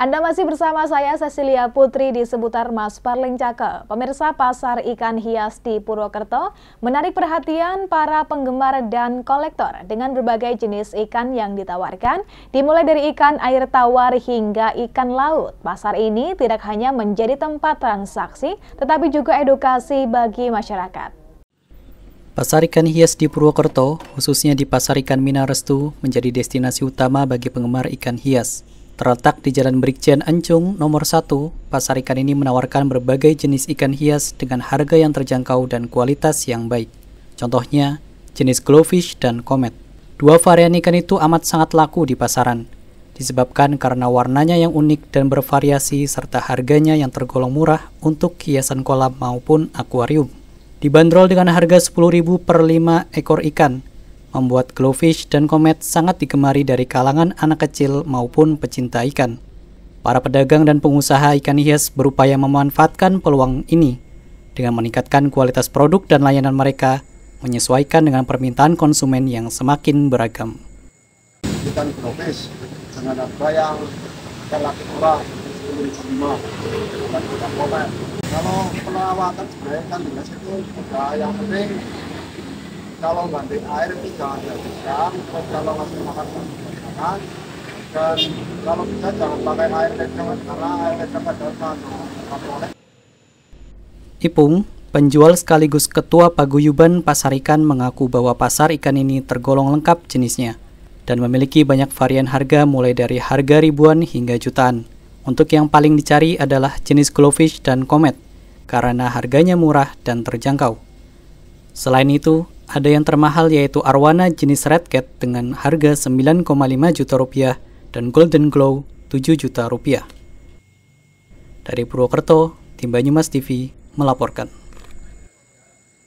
Anda masih bersama saya Cecilia Putri di seputar Mas Parling Cake. Pemirsa pasar ikan hias di Purwokerto menarik perhatian para penggemar dan kolektor dengan berbagai jenis ikan yang ditawarkan, dimulai dari ikan air tawar hingga ikan laut. Pasar ini tidak hanya menjadi tempat transaksi, tetapi juga edukasi bagi masyarakat. Pasar ikan hias di Purwokerto, khususnya di Pasar Ikan Minarestu, menjadi destinasi utama bagi penggemar ikan hias. Terletak di Jalan Brigjen Ancung nomor 1, pasar ikan ini menawarkan berbagai jenis ikan hias dengan harga yang terjangkau dan kualitas yang baik. Contohnya, jenis glowfish dan komet. Dua varian ikan itu amat sangat laku di pasaran, disebabkan karena warnanya yang unik dan bervariasi serta harganya yang tergolong murah untuk hiasan kolam maupun akuarium. Dibanderol dengan harga 10.000 per 5 ekor ikan, membuat glowfish dan komet sangat digemari dari kalangan anak kecil maupun pecinta ikan. Para pedagang dan pengusaha ikan hias berupaya memanfaatkan peluang ini dengan meningkatkan kualitas produk dan layanan mereka menyesuaikan dengan permintaan konsumen yang semakin beragam. Ikan glowfish dengan apa yang Kalau perawatan sebenarnya kan dengan itu yang penting kalau ganti air itu jangan dihabiskan dan kalau masih makan makan dan kalau bisa jangan pakai air lecet karena air lecet ada satu Ipung, penjual sekaligus ketua paguyuban pasar ikan mengaku bahwa pasar ikan ini tergolong lengkap jenisnya dan memiliki banyak varian harga mulai dari harga ribuan hingga jutaan. Untuk yang paling dicari adalah jenis glowfish dan komet karena harganya murah dan terjangkau. Selain itu, ada yang termahal yaitu Arwana jenis Red Cat dengan harga 9,5 juta rupiah dan Golden Glow 7 juta rupiah. Dari Purwokerto, Tim Banyumas TV melaporkan.